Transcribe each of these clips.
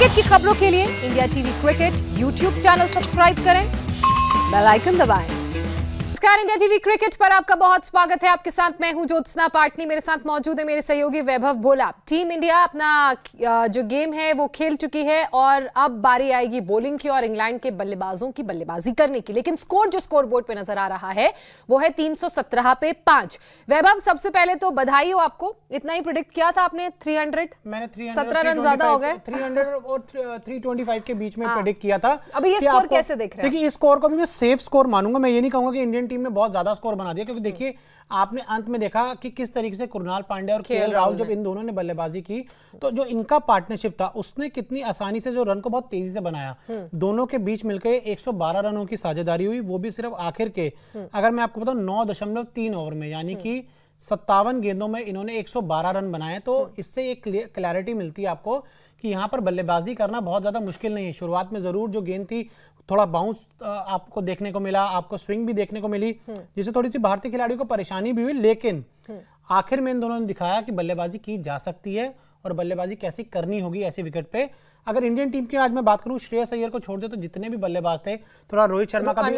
Cricket की खबरों के लिए India TV cricket YouTube channel subscribe करें बेल आइकन दबाएं नमस्कार इंडिया टीवी क्रिकेट पर आपका बहुत स्वागत है आपके साथ मैं हूं ज्योत्सना पाटनी मेरे साथ मौजूद है मेरे सहयोगी वैभव भोला टीम इंडिया अपना जो गेम है वो खेल चुकी है और अब बारी आएगी बॉलिंग की और इंग्लैंड के बल्लेबाजों की बल्लेबाजी करने की लेकिन स्कोर जो स्कोर बोर्ड पर नजर आ रहा है वो है तीन पे पांच वैभव सबसे पहले तो बधाई हो आपको इतना ही प्रोडिक्ट किया था आपने थ्री मैंने सत्रह रन ज्यादा हो गए थ्री और थ्री के बीच में प्रोडिक्ट हाँ। किया था अभी ये स्कोर कैसे देख रहे हैं स्कोर को भी मैं सेफ स्कोर मानूंगा मैं ये नहीं कहूंगा कि इंडियन टीम ने बहुत ज्यादा स्कोर बना दिया क्योंकि हम्म। देखिए आपने अंत में देखा कि किस तरीके से कुरनाल पांडे और केएल राहुल जब इन दोनों ने बल्लेबाजी की तो जो इनका पार्टनरशिप था उसने कितनी आसानी से जो रन को बहुत तेजी से बनाया हम्म। दोनों के बीच मिलकर 112 रनों की साझेदारी हुई वो भी सिर्फ आखिर के हम्म। अगर मैं आपको बताऊं नौ ओवर में यानी कि सत्तावन गेंदों में इन्होंने 112 रन बनाए तो इससे एक क्लैरिटी मिलती है आपको कि यहाँ पर बल्लेबाजी करना बहुत ज़्यादा मुश्किल नहीं है शुरुआत में ज़रूर जो गेंद थी थोड़ा बाउंस आपको देखने को मिला आपको स्विंग भी देखने को मिली जिससे थोड़ी सी भारतीय खिलाड़ियों को परेशानी भी हुई लेकिन आखिर में इन दोनों ने दिखाया कि बल्लेबाजी की जा सकती है और बल्लेबाजी कैसी करनी होगी ऐसे विकेट पर अगर इंडियन टीम की आज मैं बात करूं श्रेयस अय्यर को छोड़ दे तो जितने भी बल्लेबाज थे थोड़ा रोहित शर्मा का भी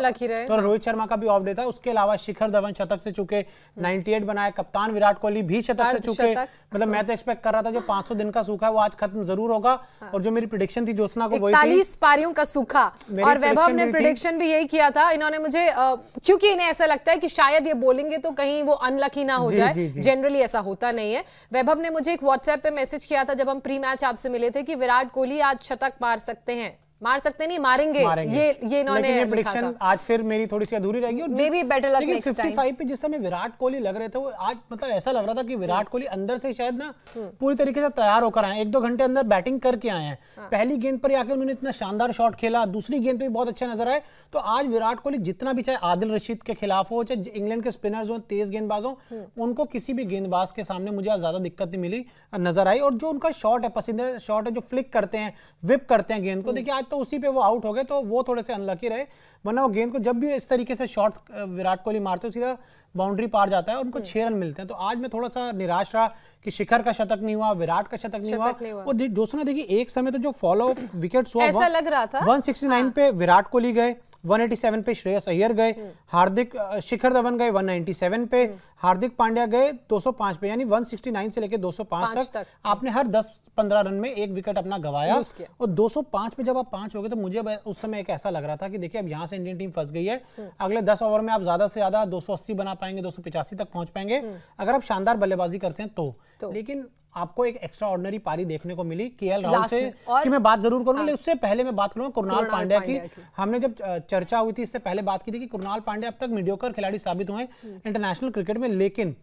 थोड़ा रोहित शर्मा का भी ऑफ डे था उसके अलावा शिखर धवन शतक से चुके 98 बनाया कप्तान विराट कोहली भी शतक से चुके मतलब मैं तो एक्सपेक्ट कर रहा था जो 500 दिन का सूखा है वो आज खत्म जरूर होगा हाँ। और जो मेरी प्रिडिक्शन थी जोशना को वही पारियों का सूखा और वैभव ने प्रिडिक्शन भी यही किया था इन्होंने मुझे क्योंकि इन्हें ऐसा लगता है कि शायद ये बोलेंगे तो कहीं वो अनलकी ना हो जाए जनरली ऐसा होता नहीं है वैभव ने मुझे एक व्हाट्सएप पे मैसेज किया था जब हम प्री मैच आपसे मिले थे कि विराट कोहली ही आज शतक मार सकते हैं मार सकते नहीं मारेंगे, मारेंगे। ये ये इन्होंने ये प्रेडिक्शन आज फिर मेरी थोड़ी सी अधूरी रहेगी और भी बेटर लग लेकिन 55 पे जिस समय विराट कोहली लग रहे थे वो आज मतलब ऐसा लग रहा था कि विराट hmm. कोहली अंदर से शायद ना hmm. पूरी तरीके से तैयार होकर आए एक दो घंटे अंदर बैटिंग करके आए हैं हाँ। पहली गेंद पर आके उन्होंने इतना शानदार शॉट खेला दूसरी गेंद पर बहुत अच्छा नजर आए तो आज विराट कोहली जितना भी चाहे आदिल रशीद के खिलाफ हो चाहे इंग्लैंड के स्पिनर्स हो तेज गेंदबाज हो hmm. उनको किसी भी गेंदबाज के सामने मुझे ज्यादा दिक्कत नहीं मिली नजर आई और जो उनका शॉट है पसंदीदा शॉट है जो फ्लिक करते हैं विप करते हैं गेंद को देखिए आज तो उसी पे वो आउट हो गए तो वो थोड़े से अनलकी रहे वरना वो गेंद को जब भी इस तरीके से शॉट्स विराट कोहली मारते हैं सीधा बाउंड्री पार जाता है और उनको हम्म। छह रन मिलते हैं तो आज मैं थोड़ा सा निराश रहा कि शिखर का शतक नहीं हुआ विराट का शतक नहीं हुआ, हुआ। और जोशना देखिए एक समय तो जो फॉलो विकेट हुआ ऐसा लग रहा था वन हाँ। पे विराट कोहली गए 187 पे श्रेयस अय्यर गए हम्म। हार्दिक शिखर धवन गए 197 पे हम्म। हार्दिक पांड्या गए 205 पे यानी 169 से लेके 205 तक, तक आपने हर 10-15 रन में एक विकेट अपना गवाया और 205 पे जब आप पांच हो गए तो मुझे उस समय एक ऐसा लग रहा था कि देखिए अब यहाँ से इंडियन टीम फंस गई है हम्म। अगले 10 ओवर में आप ज्यादा से ज्यादा 280 बना पाएंगे दो तक पहुंच पाएंगे अगर आप शानदार बल्लेबाजी करते हैं तो, तो। लेकिन आपको एक एक्स्ट्रा ऑर्डनरी पारी देखने को मिली के एल राहुल से कि मैं बात जरूर करूंगा हाँ। उससे पहले मैं बात करूंगा कुरनाल पांड्या की हमने जब चर्चा हुई थी इससे पहले बात की थी कि कुरनाल पांडे अब तक मीडियोकर खिलाड़ी साबित हुए इंटरनेशनल क्रिकेट हम्म। में लेकिन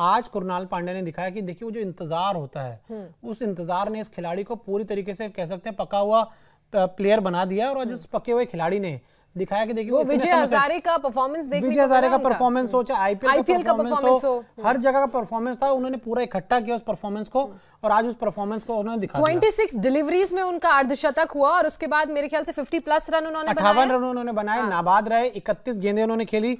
आज कुरनाल पांडे ने दिखाया कि देखिए वो जो इंतजार होता है हम्म। उस इंतजार ने इस खिलाड़ी को पूरी तरीके से कह सकते हैं पका हुआ प्लेयर बना दिया और जिस हम्म। पके हुए खिलाड़ी ने दिखाया कि देखिए विजय हजारे का परफॉर्मेंस विजय हजारे का परफॉर्मेंस हो चाहे आईपीएल का परफॉर्मेंस हो हर जगह का परफॉर्मेंस था उन्होंने पूरा इकट्ठा किया उस परफॉर्मेंस को और आज उस परफॉर्मेंस को उन्होंने दिखाया 26 डिलीवरीज में उनका अर्धशतक हुआ और उसके बाद मेरे ख्याल से 50 प्लस रन उन्होंने अठावन रन उन्होंने बनाए हाँ। नाबाद रहे इकतीस गेंदे उन्होंने खेली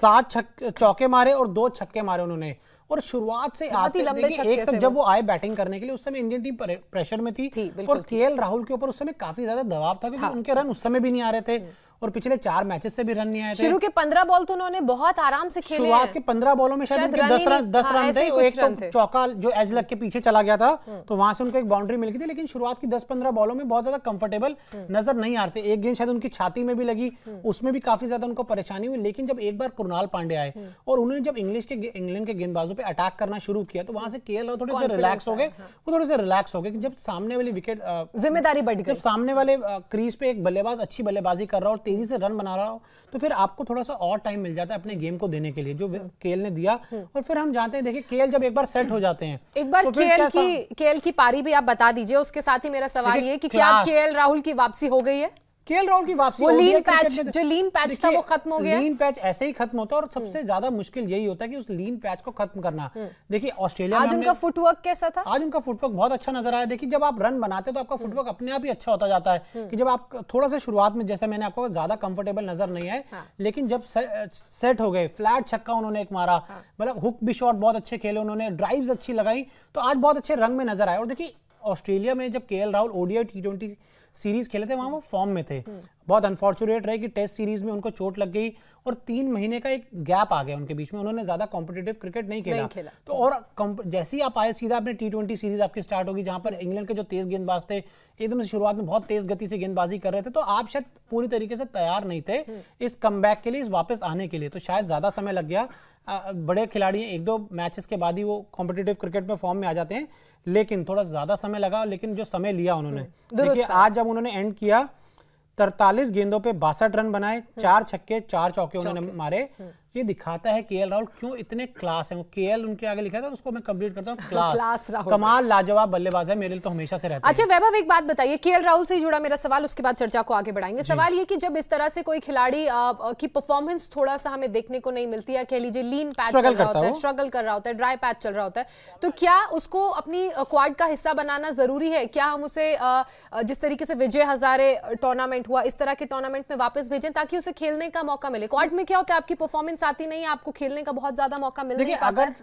सात चौके मारे और दो छक्के मारे उन्होंने और शुरुआत से आते देखिए एक सब जब वो आए बैटिंग करने के लिए उस समय इंडियन टीम प्रेशर में थी, थी और थी। राहुल के ऊपर उस समय काफी ज्यादा दबाव था क्योंकि उनके रन उस समय भी नहीं आ रहे थे और पिछले चार मैचेस से भी रन नहीं आए शुरू के पंद्रह बॉल तो उन्होंने बहुत आराम से खेले शुरुआत के पंद्रह बॉलों में शायद दस रन दस रन हाँ, थे एक तो चौका जो लग के पीछे चला गया था हम्म। तो वहां से उनको एक बाउंड्री मिल गई थी लेकिन शुरुआत की दस पंद्रह बॉलों में बहुत ज्यादा कंफर्टेबल हम्म। नजर नहीं आ रहे एक गेंद शायद उनकी छाती में भी लगी हम्म। उसमें भी काफी ज्यादा उनको परेशानी हुई लेकिन जब एक बार कृणाल पांडे आए और उन्होंने जब इंग्लिश के इंग्लैंड के गेंदबाजों पर अटैक करना शुरू किया तो वहां से के थोड़े से रिलैक्स हो गए हाँ। वो थोड़े से रिलैक्स हो गए जब सामने वाली विकेट जिम्मेदारी बढ़ गई सामने वाले क्रीज पे एक बल्लेबाज अच्छी बल्लेबाजी कर रहा हो तेजी से रन बना रहा हो तो फिर आपको थोड़ा सा और टाइम मिल जाता है अपने गेम को देने के लिए जो केएल ने दिया हम्म। और फिर हम जानते हैं देखिए केएल जब एक बार सेट हो जाते हैं एक बार तो केएल की केएल की पारी भी आप बता दीजिए उसके साथ ही मेरा सवाल ये कि क्या केएल राहुल की वापसी हो गई है केएल राहुल की वापसी वो लीन पैच तो जो लीन पैच था वो खत्म हो गया लीन पैच ऐसे ही खत्म होता है और सबसे हम्म। ज्यादा मुश्किल यही होता है कि उस लीन पैच को खत्म करना हम्म। देखिए ऑस्ट्रेलिया आज उनका फुटवर्क कैसा था आज उनका फुटवर्क बहुत अच्छा नजर आया देखिए जब आप रन बनाते तो आपका हम्म। फुटवर्क अपने आप ही अच्छा होता जाता है कि जब आप थोड़ा सा शुरुआत में जैसे मैंने आपको ज्यादा कंफर्टेबल नजर नहीं आए हाँ। लेकिन जब सेट हो गए फ्लैट छक्का उन्होंने एक मारा हाँ। मतलब हुक भी शॉट बहुत अच्छे खेले उन्होंने ड्राइव अच्छी लगाई तो आज बहुत अच्छे रंग में नजर आए और देखिए ऑस्ट्रेलिया में जब के राहुल ओडीआई टी सीरीज खेले थे वहाँ वो फॉर्म हम्म। में थे हम्म। बहुत अनफॉर्चुनेट रहे कि टेस्ट सीरीज में उनको चोट लग गई और तीन महीने का एक गैप आ गया उनके बीच में उन्होंने ज्यादा कॉम्पिटेटिव क्रिकेट नहीं खेला, नहीं खेला। तो और जैसे ही आप आए सीधा अपने टी ट्वेंटी सीरीज आपकी स्टार्ट होगी जहां पर इंग्लैंड के जो तेज गेंदबाज थे एकदम से शुरुआत में बहुत तेज गति से गेंदबाजी कर रहे थे तो आप शायद पूरी तरीके से तैयार नहीं थे हम्म। इस कम के लिए इस वापस आने के लिए तो शायद ज्यादा समय लग गया बड़े खिलाड़ी एक दो मैचेस के बाद ही वो कॉम्पिटेटिव क्रिकेट में फॉर्म में आ जाते हैं लेकिन थोड़ा ज़्यादा समय लगा लेकिन जो समय लिया उन्होंने हम्म, देखिए आज जब उन्होंने एंड किया तरतालीस गेंदों पे बासठ रन बनाए हम्म। चार छक्के चार चौके उन्होंने मारे हम्म। ये दिखाता है के राहुल क्यों इतने क्लास है के उनके आगे लिखा था उसको मैं कंप्लीट करता हूँ क्लास, क्लास कमाल लाजवाब बल्लेबाज है मेरे लिए तो हमेशा से रहता अच्छा वैभव एक बात बताइए के राहुल से जुड़ा मेरा सवाल उसके बाद चर्चा को आगे बढ़ाएंगे सवाल ये की जब इस तरह से कोई खिलाड़ी की परफॉर्मेंस थोड़ा सा हमें देखने को नहीं मिलती है कह लीजिए लीन पैच चल रहा होता है स्ट्रगल कर रहा होता है ड्राई पैच चल रहा होता है तो क्या उसको अपनी क्वाड का हिस्सा बनाना जरूरी है क्या हम उसे जिस तरीके से विजय हजारे टूर्नामेंट हुआ इस तरह के टूर्नामेंट में वापस भेजें ताकि उसे खेलने का मौका मिले क्वाड में क्या होता है आपकी परफॉर्मेंस साथी नहीं आपको खेलने का बहुत ज्यादा मौका मिल रहा अगर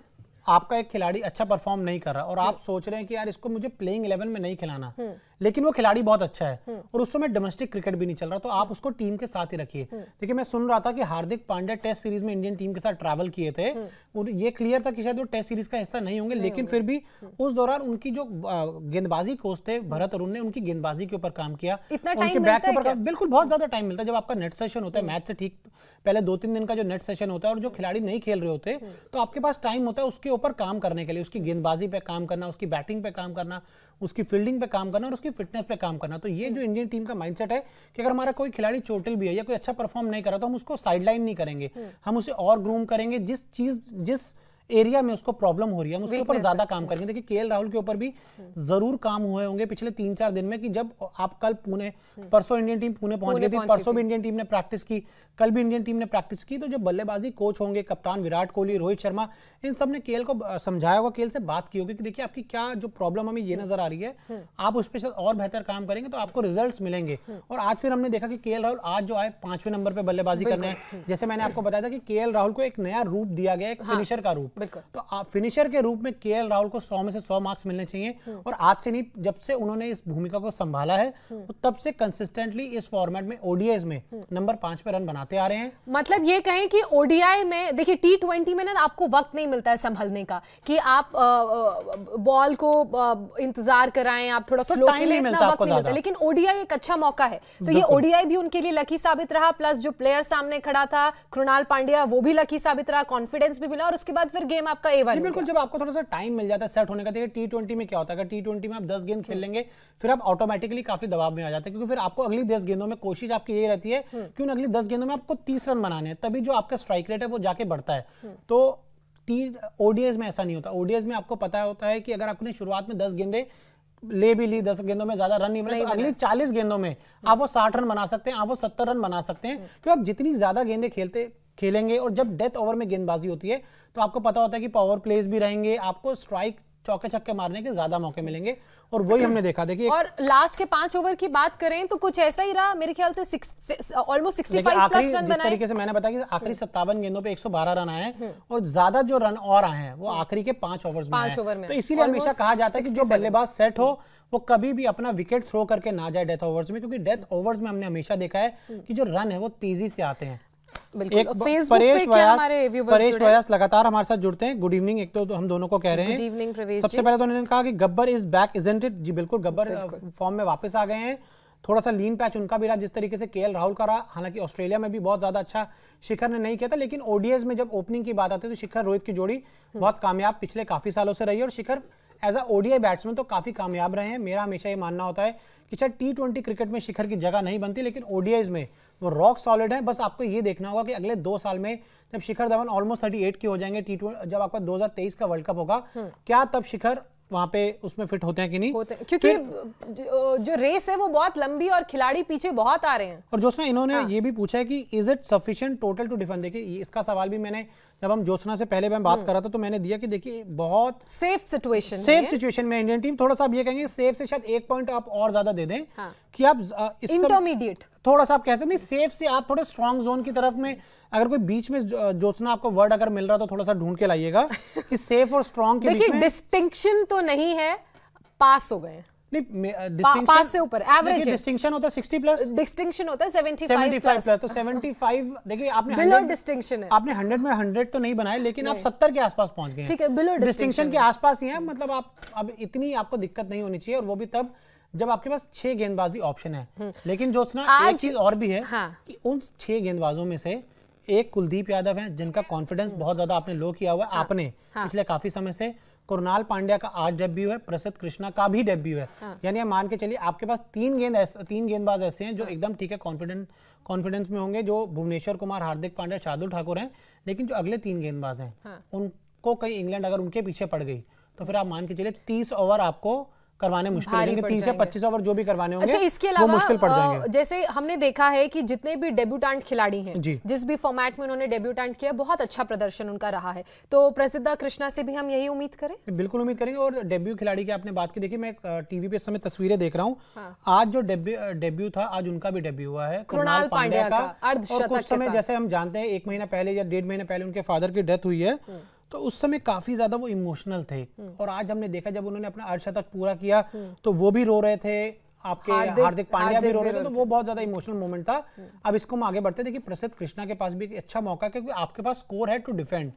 आपका एक खिलाड़ी अच्छा परफॉर्म नहीं कर रहा और आप हम्म। सोच रहे हैं कि यार इसको मुझे प्लेइंग इलेवन में नहीं खिलाना हम्म। लेकिन वो खिलाड़ी बहुत अच्छा है हम्म। और उस समय डोमेस्टिक क्रिकेट भी नहीं चल रहा तो आप उसको टीम के साथ ही रखिए हम्म। देखिए मैं सुन रहा था कि हार्दिक पांड्या टेस्ट सीरीज में इंडियन टीम के साथ ट्रैवल किए थे हम्म। ये क्लियर था कि शायद वो टेस्ट सीरीज का हिस्सा नहीं होंगे लेकिन फिर भी उस दौरान उनकी जो गेंदबाजी कोच थे भरत अरुण ने उनकी गेंदबाजी के ऊपर काम किया उनके बैक के ऊपर बिल्कुल बहुत ज्यादा टाइम मिलता है जब आपका नेट सेशन होता है मैच से ठीक पहले दो तीन दिन का जो नेट सेशन होता है और जो खिलाड़ी नहीं खेल रहे होते तो आपके पास टाइम होता है उसके ऊपर काम करने के लिए उसकी गेंदबाजी पे काम करना उसकी बैटिंग पे काम करना उसकी फील्डिंग पे काम करना और उसकी उसकी फिटनेस पे काम करना तो ये हम्म। जो इंडियन टीम का माइंडसेट है कि अगर हमारा कोई खिलाड़ी चोटिल भी है या कोई अच्छा परफॉर्म नहीं रहा तो हम उसको साइडलाइन नहीं करेंगे हम्म। हम उसे और ग्रूम करेंगे जिस चीज जिस एरिया में उसको प्रॉब्लम हो रही है उसके ऊपर ज्यादा काम करेंगे देखिए के राहुल के ऊपर भी जरूर काम हुए होंगे पिछले तीन चार दिन में कि जब आप कल पुणे परसों इंडियन टीम पुणे पहुंच गई थी परसों भी इंडियन टीम ने प्रैक्टिस की कल भी इंडियन टीम ने प्रैक्टिस की तो जब बल्लेबाजी कोच होंगे कप्तान विराट कोहली रोहित शर्मा इन सब ने केल को समझाया होगा केल से बात की होगी कि देखिए आपकी क्या जो प्रॉब्लम हमें ये नजर आ रही है हम्म। आप उस पर और बेहतर काम करेंगे तो आपको रिजल्ट मिलेंगे हम्म। और आज फिर हमने देखा कि के राहुल आज जो आए पांचवें नंबर पर बल्लेबाजी करने जैसे मैंने आपको बताया था कि के राहुल को एक नया रूप दिया गया एक फिनिशर हाँ। का रूप तो आप फिनिशर के रूप में के राहुल को सौ में से सौ मार्क्स मिलने चाहिए और आज से नहीं जब से उन्होंने इस भूमिका को संभाला है तो तब से कंसिस्टेंटली इस फॉर्मेट में ओडीआई में नंबर पांच पे रन बनाते आ रहे हैं मतलब ये कहें कि ओडीआई में देखिए टी ट्वेंटी में ना आपको वक्त नहीं मिलता है संभलने का कि आप बॉल को इंतजार कराए आप थोड़ा सा तो वक्त नहीं मिलता लेकिन ओडीआई एक अच्छा मौका है तो ये ओडीआई भी उनके लिए लकी साबित रहा प्लस जो प्लेयर सामने खड़ा था कृणाल पांड्या वो भी लकी साबित रहा कॉन्फिडेंस भी मिला और उसके बाद फिर फिर गेम आपका ए वन बिल्कुल जब आपको थोड़ा सा टाइम मिल जाता है सेट होने का देखिए टी ट्वेंटी में क्या होता है टी ट्वेंटी में आप दस गेंद खेल लेंगे फिर आप ऑटोमेटिकली काफी दबाव में आ जाते हैं क्योंकि फिर आपको अगली दस गेंदों में कोशिश आपकी ये रहती है हम्म। कि उन अगली दस गेंदों में आपको तीस रन बनाने हैं तभी जो आपका स्ट्राइक रेट है वो जाके बढ़ता है हम्म। तो टी ओडीएस में ऐसा नहीं होता ओडीएस में आपको पता होता है कि अगर आपने शुरुआत में दस गेंदे ले भी ली दस गेंदों में ज्यादा रन नहीं बने तो अगली चालीस गेंदों में आप वो साठ रन बना सकते हैं आप वो सत्तर रन बना सकते हैं हम्म। क्योंकि आप जितनी ज्यादा गेंदे खेलते खेलेंगे और जब डेथ ओवर में गेंदबाजी होती है तो आपको पता होता है कि पावर प्लेस भी रहेंगे आपको स्ट्राइक चौके छक्के मारने के ज्यादा मौके मिलेंगे और वही हमने देखा देखिए और लास्ट के पांच ओवर की बात करें तो कुछ ऐसा ही रहा मेरे ख्याल से ऑलमोस्ट प्लस रन तरीके से मैंने बताया कि आखिरी हम्म। सत्तावन गेंदों पे 112 रन आए हैं हम्म। और ज्यादा जो रन और आए हैं वो हम्म। आखिरी के पांच ओवर पांच ओवर में तो इसीलिए हमेशा कहा जाता है कि जो बल्लेबाज सेट हो वो कभी भी अपना विकेट थ्रो करके ना जाए डेथ ओवर्स में क्योंकि डेथ ओवर्स में हमने हमेशा देखा है कि जो रन है वो तेजी से आते हैं परेश व्यास परेश व्यास लगातार हमारे साथ जुड़ते हैं गुड इवनिंग एक तो, हम दोनों को कह रहे हैं गुड इवनिंग सबसे पहले तो उन्होंने कहा कि गब्बर इज बैक इजेंटेड जी बिल्कुल गब्बर फॉर्म में वापस आ गए हैं थोड़ा सा लीन पैच उनका भी रहा जिस तरीके से के राहुल का रहा हालांकि ऑस्ट्रेलिया में भी बहुत ज्यादा अच्छा शिखर ने नहीं किया था लेकिन ओडीएस में जब ओपनिंग की बात आती है तो शिखर रोहित की जोड़ी बहुत कामयाब पिछले काफी सालों से रही और Shikhar as a ODI batsman तो काफी कामयाब रहे हैं मेरा हमेशा ये मानना होता है कि शायद टी ट्वेंटी क्रिकेट में शिखर की जगह नहीं बनती लेकिन ओडीआईज में वो रॉक सॉलिड है बस आपको ये देखना होगा कि अगले दो साल में जब Shikhar Dhawan almost thirty eight के हो जाएंगे टी जब आपका 2023 का वर्ल्ड कप होगा हम्म। क्या तब शिखर वहाँ पे उसमें फिट होते हैं कि नहीं होते क्योंकि जो, रेस है वो बहुत लंबी और खिलाड़ी पीछे बहुत आ रहे हैं और जोशना इन्होंने हाँ। ये भी पूछा है कि is it sufficient total to defend देखिए इसका सवाल भी मैंने जब हम जोशना से पहले मैं बात हम्म। कर रहा था तो मैंने दिया कि देखिए बहुत सेफ सिचुएशन सेफ सिचुएशन में इंडियन टीम थोड़ा सा आप ये कहेंगे सेफ से शायद एक पॉइंट आप और ज्यादा दे दें हाँ। कि आप इंटरमीडिएट थोड़ा सा आप कह सकते सेफ से आप थोड़े स्ट्रॉन्ग जोन की तरफ में अगर कोई बीच में जोतना आपको वर्ड अगर मिल रहा तो थोड़ा सा ढूंढ के लाइएगा कि सेफ और स्ट्रॉन्ग देखिए डिस्टिंक्शन तो नहीं है पास हो गए नहीं पास से ऊपर एवरेज डिस्टिंक्शन होता है 60 प्लस डिस्टिंक्शन होता है 75 75 प्लस तो 75 देखिए आपने बिलो डिस्टिंक्शन है आपने 100 में 100 तो नहीं बनाए लेकिन आप 70 के आसपास पहुंच गए ठीक है बिलो डिस्टिंक्शन के आसपास ही है मतलब आप अब इतनी आपको दिक्कत नहीं होनी चाहिए और वो भी तब जब आपके पास छह गेंदबाजी ऑप्शन है हम्म। लेकिन जो एक चीज और भी है हाँ। कि उन छह गेंदबाजों में से एक कुलदीप यादव हैं जिनका कॉन्फिडेंस बहुत ज्यादा आपने लो किया हुआ है हाँ, आपने हाँ, पिछले काफी समय से कुरनाल पांड्या का आज डेब्यू है प्रसिद्ध कृष्णा का भी डेब्यू है हाँ, यानी मान के चलिए आपके पास तीन गेंद ऐसे तीन गेंदबाज ऐसे हैं जो हाँ, एकदम ठीक है कॉन्फिडेंट कॉन्फिडेंस में होंगे जो भुवनेश्वर कुमार हार्दिक पांड्या शार्दुल ठाकुर हैं लेकिन जो अगले तीन गेंदबाज हैं हाँ। उनको कहीं इंग्लैंड अगर उनके पीछे पड़ गई तो फिर आप मान के चलिए तीस ओवर आपको करवाने मुश्किल होंगे तीन से पच्चीस ओवर जो भी करवाने होंगे अच्छा इसके अलावा मुश्किल पड़ जाएंगे जैसे हमने देखा है कि जितने भी डेब्यूटेंट खिलाड़ी हैं जिस भी फॉर्मेट में उन्होंने डेब्यूटेंट किया बहुत अच्छा प्रदर्शन उनका रहा है तो प्रसिद्ध कृष्णा से भी हम यही उम्मीद करें बिल्कुल उम्मीद करेंगे और डेब्यू खिलाड़ी की आपने बात की देखिए मैं टीवी पे इस समय तस्वीरें देख रहा हूँ हाँ। आज जो डेब्यू था आज उनका भी डेब्यू हुआ है कृणाल पांड्या का अर्धशतक समय जैसे हम जानते हैं एक महीना पहले या डेढ़ महीने पहले उनके फादर की डेथ हुई है हम्म। तो उस समय काफी ज्यादा वो इमोशनल थे और आज हमने देखा जब उन्होंने अपना तक पूरा किया तो वो भी रो रहे थे आपके हार्दिक पांड्या भी रो रहे थे तो वो बहुत ज्यादा इमोशनल मोमेंट था अब इसको हम आगे बढ़ते देखिए प्रसिद्ध कृष्णा के पास भी एक अच्छा मौका है क्योंकि आपके पास स्कोर है टू डिफेंड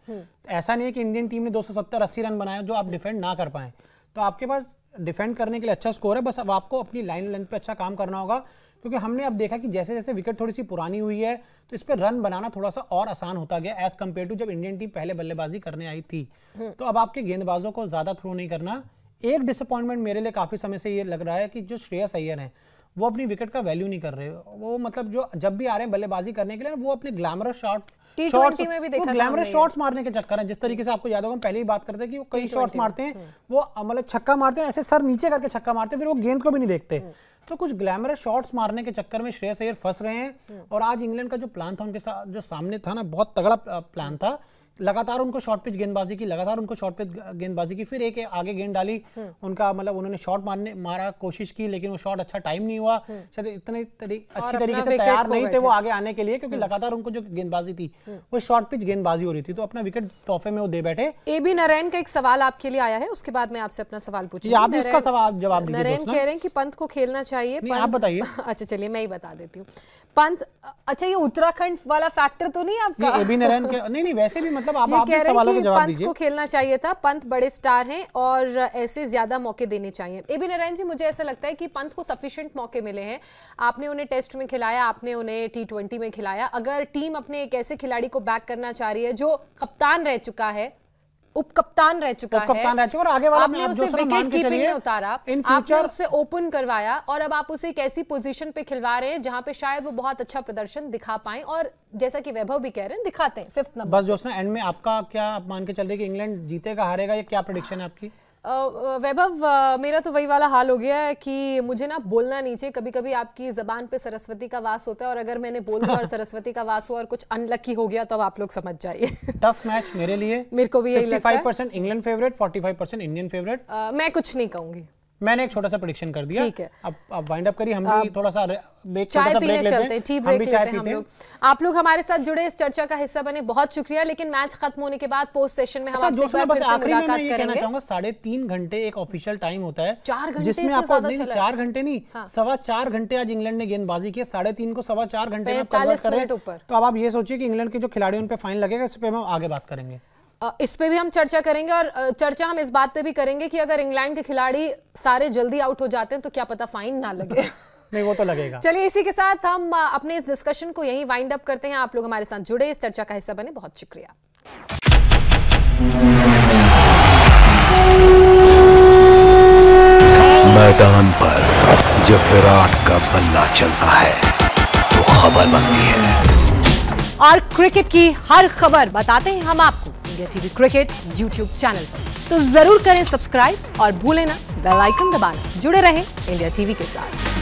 ऐसा नहीं है कि इंडियन टीम ने सत्तर अस्सी रन बनाया जो आप डिफेंड ना कर पाए तो आपके पास डिफेंड करने के लिए अच्छा स्कोर है बस अब आपको अपनी लाइन लेंथ पे अच्छा काम करना होगा क्योंकि हमने अब देखा कि जैसे जैसे विकेट थोड़ी सी पुरानी हुई है तो इस पर रन बनाना थोड़ा सा और आसान होता गया एज कम्पेयर टू जब इंडियन टीम पहले बल्लेबाजी करने आई थी हम्म। तो अब आपके गेंदबाजों को ज़्यादा थ्रो नहीं करना एक डिसअपॉइंटमेंट मेरे लिए काफ़ी समय से ये लग रहा है कि जो श्रेयस अय्यर है वो अपनी विकेट का वैल्यू नहीं कर रहे वो मतलब जो जब भी आ रहे हैं बल्लेबाजी करने के लिए वो अपने ग्लैमरस शॉट शॉट्स में भी देखा ग्लैमरस शॉट्स मारने के चक्कर है जिस तरीके से आपको याद होगा पहले ही बात करते हैं कि वो कई शॉट्स मारते हैं हम्म। वो मतलब छक्का मारते हैं ऐसे सर नीचे करके छक्का मारते हैं फिर वो गेंद को भी नहीं देखते हम्म। तो कुछ ग्लैमरस शॉट्स मारने के चक्कर में श्रेयस अयर फंस रहे हैं और आज इंग्लैंड का जो प्लान था उनके साथ जो सामने था ना बहुत तगड़ा प्लान था लगातार उनको शॉर्ट पिच गेंदबाजी की लगातार उनको शॉर्ट पिच गेंदबाजी की फिर एक आगे गेंद डाली हम्म। उनका मतलब उन्होंने शॉर्ट मारने मारा कोशिश की लेकिन वो शॉर्ट अच्छा टाइम नहीं हुआ हम्म। शायद इतने तरी, अच्छी तरीके से तैयार नहीं थे वो आगे आने के लिए क्योंकि हम्म। लगातार उनको जो गेंदबाजी थी वो शॉर्ट पिच गेंदबाजी हो रही थी तो अपना विकेट तोहफे में वो दे बैठे ए बी नारायण का एक सवाल आपके लिए आया है उसके बाद में आपसे अपना सवाल पूछा आप इसका सवाल जवाब दीजिए नारायण कह रहे हैं कि पंत को खेलना चाहिए आप बताइए अच्छा चलिए मैं ही बता देती हूँ पंत अच्छा ये उत्तराखंड वाला फैक्टर तो नहीं आपका ए बी नारायण नहीं नहीं वैसे भी मतलब मतलब आप, आप कह रहे हैं पंत को खेलना चाहिए था पंत बड़े स्टार हैं और ऐसे ज्यादा मौके देने चाहिए ए बी नारायण जी मुझे ऐसा लगता है कि पंत को सफिशियंट मौके मिले हैं आपने उन्हें टेस्ट में खिलाया आपने उन्हें टी ट्वेंटी में खिलाया अगर टीम अपने एक ऐसे खिलाड़ी को बैक करना चाह रही है जो कप्तान रह चुका है उप कप्तान रह चुका है कप्तान रह चुका और आगे वाला आपने उसे विकेट कीपिंग में उतारा आपने उससे ओपन करवाया और अब आप उसे एक ऐसी पोजीशन पे खिलवा रहे हैं जहां पे शायद वो बहुत अच्छा प्रदर्शन दिखा पाए और जैसा कि वैभव भी कह रहे हैं दिखाते हैं फिफ्थ नंबर बस जो एंड में आपका क्या मान के चल रही है इंग्लैंड जीतेगा हारेगा ये क्या प्रडिक्शन है आपकी वैभव मेरा तो वही वाला हाल हो गया है कि मुझे ना बोलना नहीं चाहिए कभी कभी आपकी जबान पे सरस्वती का वास होता है और अगर मैंने बोल दिया और सरस्वती का वास हुआ और कुछ अनलकी हो गया तो आप लोग समझ जाइए टफ मैच मेरे लिए मेरे को भी यही लगता है England favourite percent Indian favourite मैं कुछ नहीं कहूंगी मैंने एक छोटा सा प्रोडिक्शन कर दिया ठीक है अब अब वाइंड अप करिए हम भी थोड़ा सा ब्रेक चाय सा पीने चलते हैं टी ब्रेक लेते हैं हम लोग आप लोग हमारे साथ जुड़े इस चर्चा का हिस्सा बने बहुत शुक्रिया लेकिन मैच खत्म होने के बाद पोस्ट सेशन में हम अच्छा, आपसे एक बार फिर से मुलाकात करेंगे चाहूंगा साढ़े तीन घंटे एक ऑफिशियल टाइम होता है चार घंटे जिसमें आपको चार घंटे नहीं हाँ। सवा चार घंटे आज इंग्लैंड ने गेंदबाजी की साढ़े तीन को सवा चार घंटे में तो अब आप ये सोचिए कि इंग्लैंड के जो खिलाड़ी उन पर फाइन लगेगा इस पर हम आगे बात करेंगे इस पे भी हम चर्चा करेंगे और चर्चा हम इस बात पे भी करेंगे कि अगर इंग्लैंड के खिलाड़ी सारे जल्दी आउट हो जाते हैं तो क्या पता फाइन ना लगे नहीं वो तो लगेगा चलिए इसी के साथ हम अपने इस डिस्कशन को यही वाइंड अप करते हैं आप लोग हमारे साथ जुड़े इस चर्चा का हिस्सा बने बहुत शुक्रिया मैदान पर जब विराट का बल्ला चलता है तो खबर बनती है और क्रिकेट की हर खबर बताते हैं हम आपको India TV cricket YouTube channel तो जरूर करें सब्सक्राइब और भूलें ना बेल आइकन दबाना जुड़े रहे इंडिया टीवी के साथ